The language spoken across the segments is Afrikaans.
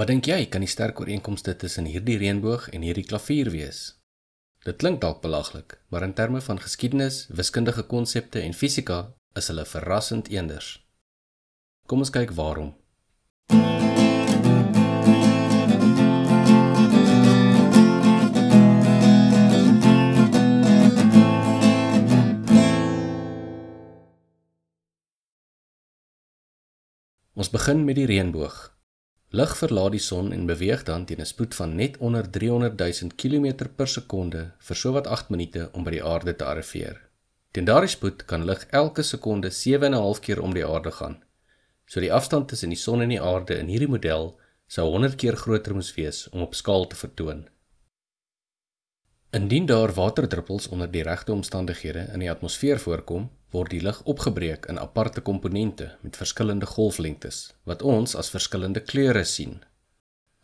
Wat dink jy kan die sterk ooreenkomste tussen hierdie reënboog en hierdie klavier wees? Dit klink dalk belaglik, maar in terme van geskiedenis, wiskundige konsepte en fisika is hulle verrassend eenders. Kom ons kyk waarom. Ons begin met die reënboog. Lig verlaat die son en beweeg dan teen 'n spoed van net onder 300 000 km per sekonde vir sowat 8 minute om by die aarde te arriveer. Teen daardie spoed kan lig elke sekonde 7.5 keer om die aarde gaan. So die afstand tussen die son en die aarde in hierdie model sou 100 keer groter moes wees om op skaal te vertoon. Indien daar waterdruppels onder die regte omstandighede in die atmosfeer voorkom, word die lig opgebreek in aparte komponente met verskillende golflengtes wat ons as verskillende kleure sien.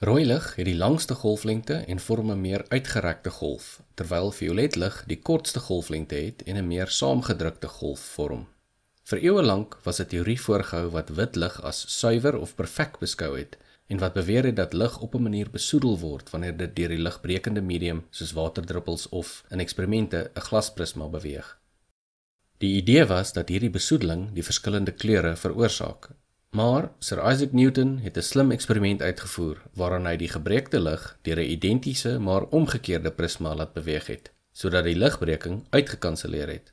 Rooi lig het die langste golflengte en vorm 'n meer uitgerekte golf, terwyl violet lig die kortste golflengte het en 'n meer saamgedrukte golf vorm. Vir eeue lank was 'n teorie voorgehou wat wit lig as suiwer of perfek beskou het en wat beweer het dat lig op 'n manier besoedel word wanneer dit deur die ligbrekende medium soos waterdruppels of in eksperimente 'n glasprisma beweeg. Die idee was dat hierdie besoedeling die verskillende kleure veroorsaak. Maar Sir Isaac Newton het 'n slim eksperiment uitgevoer waaraan hy die gebreekte lig deur 'n identiese maar omgekeerde prisma laat beweeg het, sodat die ligbreking uitgekanselleer het.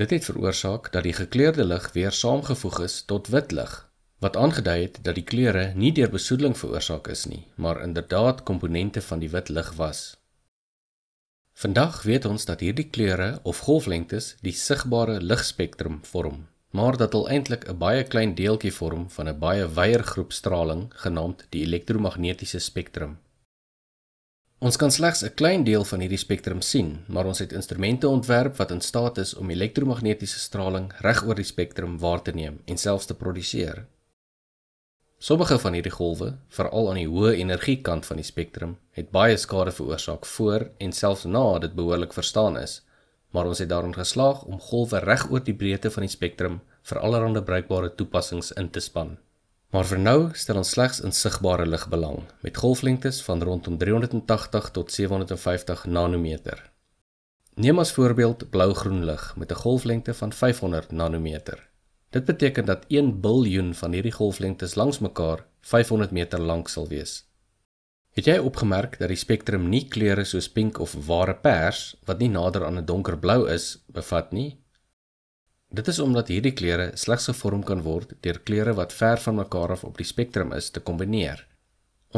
Dit het veroorsaak dat die gekleurde lig weer saamgevoeg is tot wit lig, wat aangedui het dat die kleure nie deur besoedeling veroorsaak is nie, maar inderdaad komponente van die wit lig was. Vandag weet ons dat hierdie kleure of golflengtes die sigbare ligspektrum vorm, maar dat hulle eintlik 'n baie klein deeltjie vorm van 'n baie wyeer groep straling genaamd die elektromagnetiese spektrum. Ons kan slegs 'n klein deel van hierdie spektrum sien, maar ons het instrumente ontwerp wat in staat is om elektromagnetiese straling reg oor die spektrum waar te neem en selfs te produseer. Sommige van hierdie golwe, veral aan die hoë energiekant van die spektrum, het baie skade veroorsaak voor en selfs na dit behoorlik verstaan is, maar ons het daarin geslaag om golwe reg oor die breedte van die spektrum vir allerlei bruikbare toepassings in te span. Maar vir nou stel ons slegs insigbare lig belang met golflengtes van rondom 380 tot 750 nanometer. Neem as voorbeeld blougroen lig met 'n golflengte van 500 nanometer. Dit beteken dat 1 biljoen van hierdie golflengtes langs mekaar 500 meter lank sal wees. Het jy opgemerk dat die spektrum nie kleure soos pink of ware pers wat nie nader aan 'n donkerblou is bevat nie? Dit is omdat hierdie kleure slegs gevorm kan word deur kleure wat ver van mekaar af op die spektrum is te kombineer.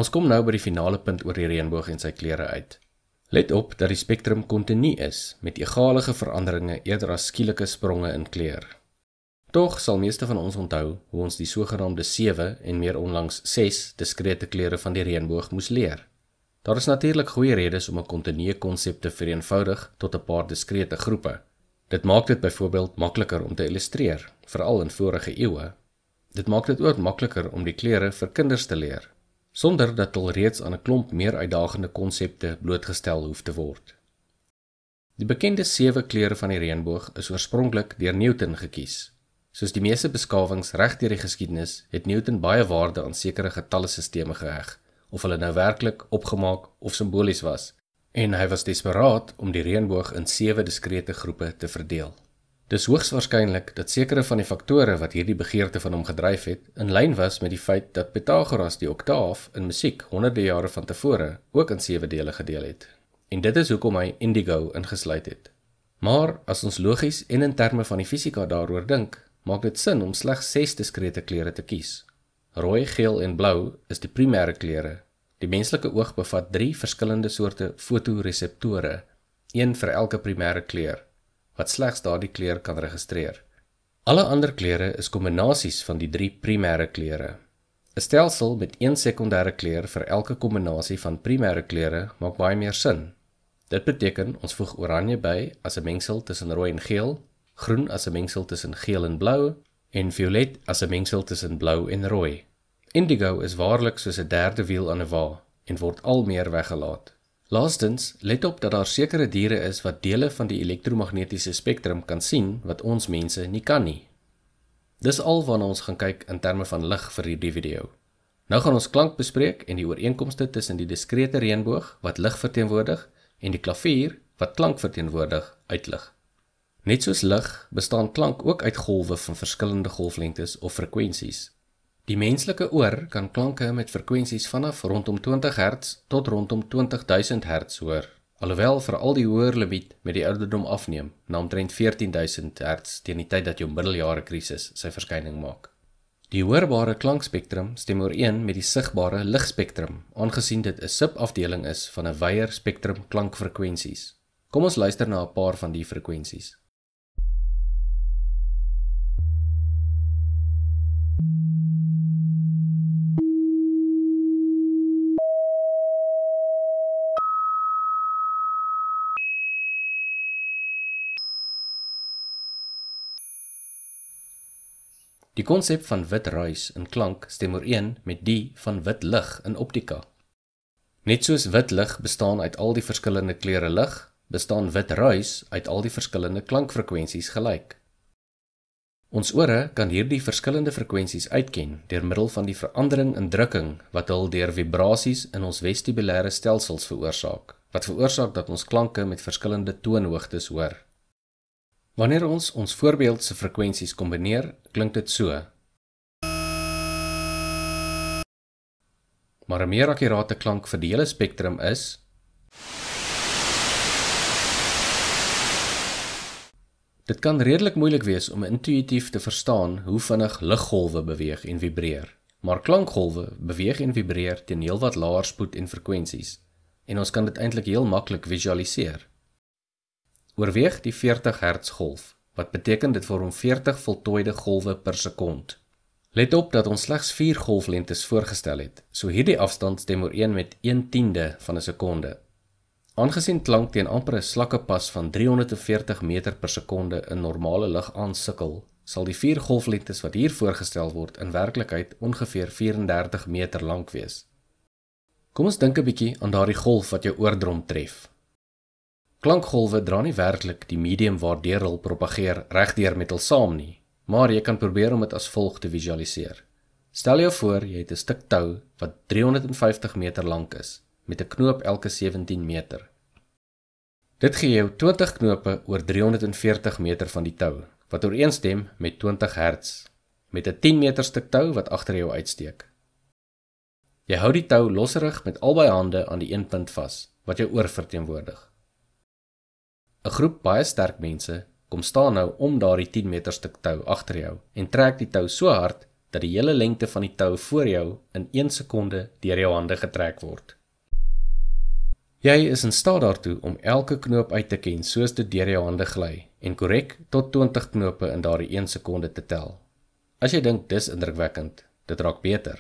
Ons kom nou by die finale punt oor die reënboog en sy kleure uit. Let op dat die spektrum kontinu is met egalige veranderinge eerder as skielike spronge in kleure. Tog sal meeste van ons onthou hoe ons die sogenaamde 7 en meer onlangs 6 diskrete kleure van die reënboog moes leer. Daar is natuurlik goeie redes om 'n kontinue konsep te vereenvoudig tot 'n paar diskrete groepe. Dit maak dit byvoorbeeld makliker om te illustreer, veral in vorige eeue. Dit maak dit ook makliker om die kleure vir kinders te leer sonder dat hulle reeds aan 'n klomp meer uitdagende konsepte blootgestel hoef te word. Die bekende sewe kleure van die reënboog is oorspronklik deur Newton gekies, Soos die meeste beskawings reg deur die geskiedenis, het Newton baie waarde aan sekere getallesisteme geheg, of hulle nou werklik opgemaak of simbolies was, en hy was desperaat om die reënboog in sewe diskrete groepe te verdeel. Dis hoogs waarskynlik dat sekere van die faktore wat hierdie begeerte van hom gedryf het, in lyn was met die feit dat Pythagoras die oktaaf in musiek honderde jare vantevore ook in sewe dele gedeel het. En dit is hoekom hy indigo ingesluit het. Maar as ons logies en in terme van die fisika daaroor dink, maak dit sin om slegs 6 diskrete kleure te kies. Rooi, geel en blou is die primêre kleure. Die menslike oog bevat 3 verskillende soorte fotoreseptore, een vir elke primêre kleur, wat slegs daardie kleur kan registreer. Alle ander kleure is kombinasies van die 3 primêre kleure. 'n Stelsel met een sekondêre kleur vir elke kombinasie van primêre kleure maak baie meer sin. Dit beteken ons voeg oranje by as 'n mengsel tussen rooi en geel groen as 'n mengsel tussen geel en blou en violet as 'n mengsel tussen blou en rooi. Indigo is waarlik soos 'n derde wiel aan 'n wa en word al meer weggelaat. Laastens, let op dat daar sekere diere is wat dele van die elektromagnetiese spektrum kan sien wat ons mense nie kan nie. Dis al waarna ons gaan kyk in terme van lig vir hierdie video. Nou gaan ons klank bespreek en die ooreenkomste tussen die diskrete reënboog wat lig verteenwoordig en die klavier wat klank verteenwoordig uitlig. Net soos lig, bestaan klank ook uit golwe van verskillende golflengtes of frekwensies. Die menslike oor kan klanke met frekwensies vanaf rondom 20 Hz tot rondom 20000 Hz hoor, alhoewel veral die hoër limiet met die ouderdom afneem na omtrent 14000 Hz teen die tyd dat jou middeljarige krisis sy verskyning maak. Die hoorbare klankspektrum stem ooreen met die sigbare ligspektrum, aangesien dit 'n subafdeling is van 'n wyeer spektrum klankfrekwensies. Kom ons luister na 'n paar van die frekwensies. Die konsep van wit ruis in klank stem ooreen met die van wit lig in optika. Net soos wit lig bestaan uit al die verskillende kleure lig, bestaan wit ruis uit al die verskillende klankfrekwensies gelyk. Ons ore kan hierdie verskillende frekwensies uitken deur middel van die verandering in drukking wat hul deur vibrasies in ons vestibulêre stelsels veroorsaak, wat veroorsaak dat ons klanke met verskillende toonhoogtes hoor. Wanneer ons ons voorbeeldse frekwensies kombineer, klink dit so. Maar 'n meer akkurate klank vir die hele spektrum is Dit kan redelik moeilik wees om intuïtief te verstaan hoe vinnig liggolwe beweeg en vibreer, maar klankgolwe beweeg en vibreer teen heelwat laer spoed en frekwensies, en ons kan dit eintlik heel maklik visualiseer. Oorweeg die 40 Hz golf, wat beteken dit vorm 40 voltooide golwe per sekond. Let op dat ons slegs 4 golflengtes voorgestel het, so hierdie afstand stem ooreen met 1/10 van 'n sekonde. Aangesien klank teen amper 'n slakke pas van 340 meter per sekonde in normale lig aansukkel, sal die 4 golflengtes wat hier voorgestel word in werklikheid ongeveer 34 meter lank wees. Kom ons dink 'n bietjie aan daardie golf wat jou oordrom tref. Klankgolwe dra nie werklik die medium waardeur hulle propageer regdeur met hulle saam nie, maar jy kan probeer om dit as volg te visualiseer. Stel jou voor jy het 'n stuk tou wat 350 meter lank is met 'n knoop elke 17 meter. Dit gee jou 20 knope oor 340 meter van die tou wat ooreenstem met 20 Hz met 'n 10 meter stuk tou wat agter jou uitsteek. Jy hou die tou losserig met albei hande aan die een punt vas wat jou oor verteenwoordig. 'n Groep baie sterk mense kom staan nou om daardie 10 meter stuk tou agter jou en trek die tou so hard dat die hele lengte van die tou voor jou in 1 sekonde deur jou hande getrek word. Jy is in staat daartoe om elke knoop uit te ken soos dit deur jou hande gly en korrek tot 20 knope in daardie 1 sekonde te tel. As jy dink dis indrukwekkend, dit raak beter.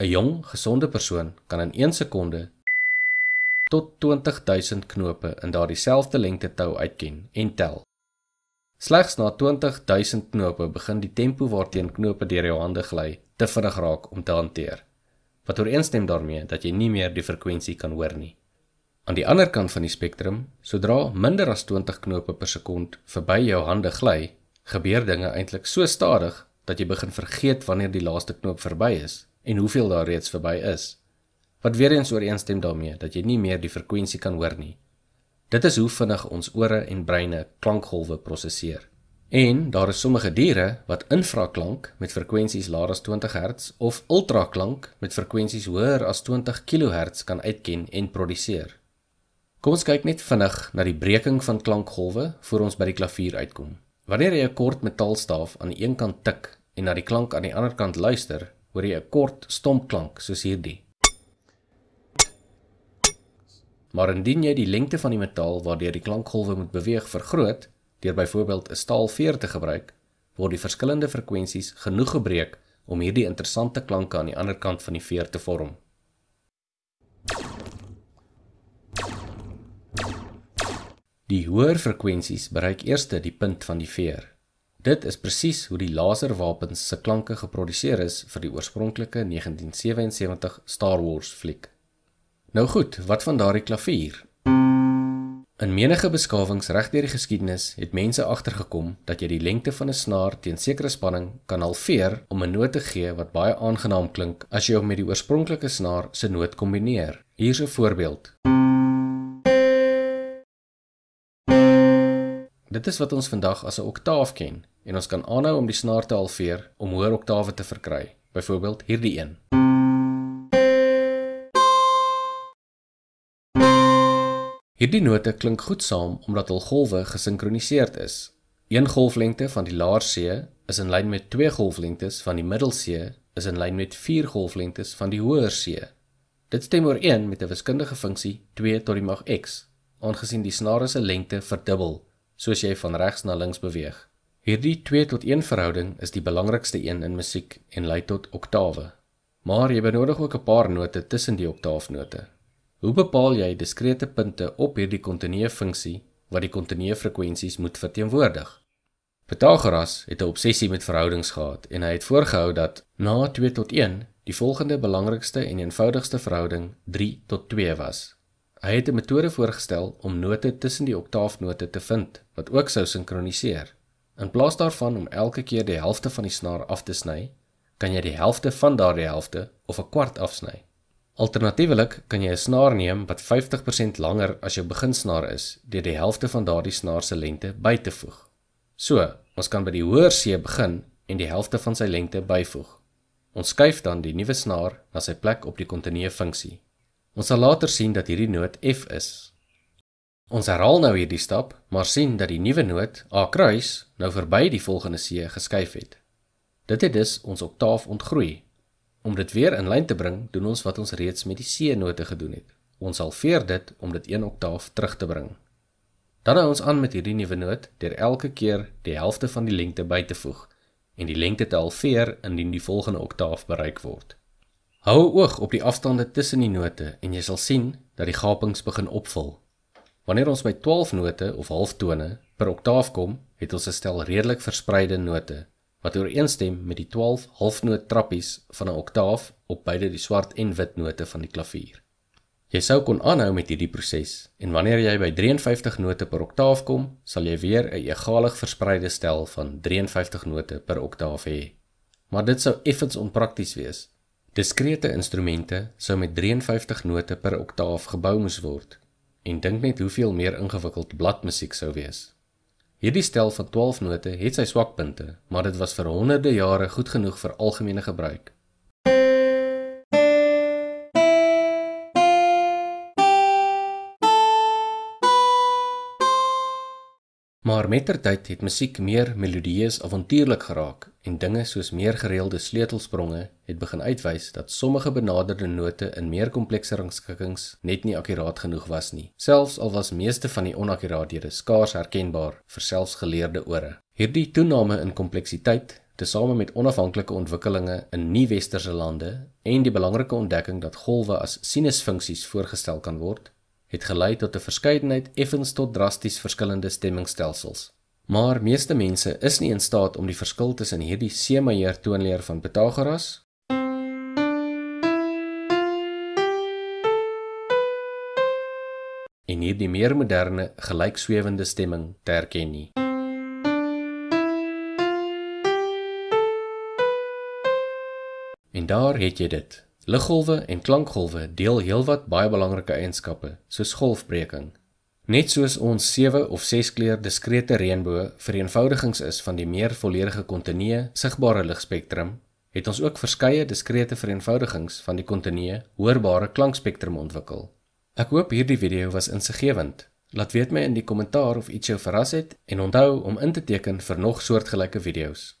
'n Jong, gesonde persoon kan in 1 sekonde tot 20000 knope in daardie selfde lengte tou uitken en tel. Slegs na 20000 knope begin die tempo waarteen knope deur jou hande gly te vinnig raak om te hanteer. Wat ooreenstem daarmee dat jy nie meer die frekwensie kan hoor nie. Aan die ander kant van die spektrum, sodra minder as 20 knope per sekond verby jou hande gly, gebeur dinge eintlik so stadig dat jy begin vergeet wanneer die laaste knoop verby is en hoeveel daar reeds verby is wat weer eens ooreenstem daarmee dat jy nie meer die frekwensie kan hoor nie. Dit is hoe vinnig ons ore en breine klankgolwe prosesseer. En daar is sommige diere wat infraklank met frekwensies laer as 20 Hz of ultraklank met frekwensies hoër as 20 kHz kan uitken en produseer. Kom ons kyk net vinnig na die breking van klankgolwe voor ons by die klavier uitkom. Wanneer jy 'n kort metaalstaaf aan die een kant tik en na die klank aan die ander kant luister, hoor jy 'n kort stomp klank soos hierdie. Maar indien jy die lengte van die metaal waardeur die klankgolwe moet beweeg vergroot deur byvoorbeeld 'n staalveer te gebruik, word die verskillende frekwensies genoeg gebreek om hierdie interessante klanke aan die ander kant van die veer te vorm. Die hoër frekwensies bereik eers die punt van die veer. Dit is presies hoe die laserwapens se klanke geproduseer is vir die oorspronklike 1977 Star Wars fliek. Nou goed, wat van daardie klavier? In menige beskawings regdeur die geskiedenis het mense agtergekom dat jy die lengte van 'n snaar teen sekere spanning kan halveer om 'n noot te gee wat baie aangenaam klink as jy hom met die oorspronklike snaar se noot kombineer. Hier is 'n voorbeeld. Dit is wat ons vandag as 'n oktaaf ken en ons kan aanhou om die snaar te halveer om hoër oktawe te verkry. Byvoorbeeld hierdie een. Hierdie note klink goed saam omdat hul golwe gesinkroniseerd is. Een golflengte van die laer C is in lyn met twee golflengtes van die middel C is in lyn met vier golflengtes van die hoër C. Dit stem ooreen met 'n wiskundige funksie 2 tot die mag x, aangesien die snare se lengte verdubbel soos jy van regs na links beweeg. Hierdie 2 tot 1 verhouding is die belangrikste een in musiek en lei tot oktawe. Maar jy benodig ook 'n paar note tussen die oktaafnote. Hoe bepaal jy diskrete punte op hierdie kontinue funksie wat die kontinue frekwensies moet verteenwoordig? Pythagoras het 'n obsessie met verhoudings gehad en hy het voorgehou dat na 2 tot 1 die volgende belangrikste en eenvoudigste verhouding 3 tot 2 was. Hy het 'n metode voorgestel om note tussen die oktaafnote te vind wat ook sou sinkroniseer. In plaas daarvan om elke keer die helfte van die snaar af te sny, kan jy die helfte van daardie helfte of 'n kwart afsny. Alternatiefelik kan jy 'n snaar neem wat 50% langer as jou beginsnaar is deur die helfte van daardie snaar se lengte by te voeg. So, ons kan by die hoër C begin en die helfte van sy lengte byvoeg. Ons skuif dan die nuwe snaar na sy plek op die kontinue funksie. Ons sal later sien dat hierdie noot F is. Ons herhaal nou hierdie stap, maar sien dat die nuwe noot A kruis nou verby die volgende C geskuif het. Dit het dus ons oktaaf ontgroei Om dit weer in lyn te bring, doen ons wat ons reeds met die C-note gedoen het. Ons halveer dit om dit 1 oktaaf terug te bring. Dan hou ons aan met hierdie nuwe noot deur elke keer die helfte van die lengte by te voeg en die lengte te halveer indien die volgende oktaaf bereik word. Hou oog op die afstande tussen die note en jy sal sien dat die gapings begin opvul. Wanneer ons by 12 note of halftone per oktaaf kom, het ons 'n stel redelik verspreide note wat ooreenstem met die 12 halfnoot trappies van 'n oktaaf op beide die swart en wit note van die klavier. Jy sou kon aanhou met hierdie proses en wanneer jy by 53 note per oktaaf kom, sal jy weer 'n egalig verspreide stel van 53 note per oktaaf hê. Maar dit sou effens onprakties wees. Diskrete instrumente sou met 53 note per oktaaf gebou moes word. En dink net hoeveel meer ingewikkeld bladmusiek sou wees. Hierdie stel van 12 note het sy swakpunte, maar dit was vir honderde jare goed genoeg vir algemene gebruik. Maar mettertyd het musiek meer melodieus avontuurlik geraak en dinge soos meer gereelde sleutelspronge het begin uitwys dat sommige benaderde note in meer komplekse rangskikkings net nie akkuraat genoeg was nie. Selfs al was meeste van die onakkuraathede skaars herkenbaar vir selfs geleerde ore. Hierdie toename in kompleksiteit Tesame met onafhanklike ontwikkelinge in nuwe westerse lande en die belangrike ontdekking dat golwe as sinusfunksies voorgestel kan word, het gelei tot 'n verskeidenheid effens tot drasties verskillende stemmingstelsels. Maar meeste mense is nie in staat om die verskil tussen hierdie C-majeur toonleer van Pythagoras en hierdie meer moderne gelykswewende stemming te erken nie. En daar het jy dit. Liggolwe en klankgolwe deel heelwat baie belangrike eienskappe, soos golfbreking. Net soos ons sewe of ses kleur diskrete reënboog vereenvoudigings is van die meer volledige kontinue sigbare ligspektrum, het ons ook verskeie diskrete vereenvoudigings van die kontinue hoorbare klankspektrum ontwikkel. Ek hoop hierdie video was insiggewend. Laat weet my in die kommentaar of iets jou verras het en onthou om in te teken vir nog soortgelyke video's.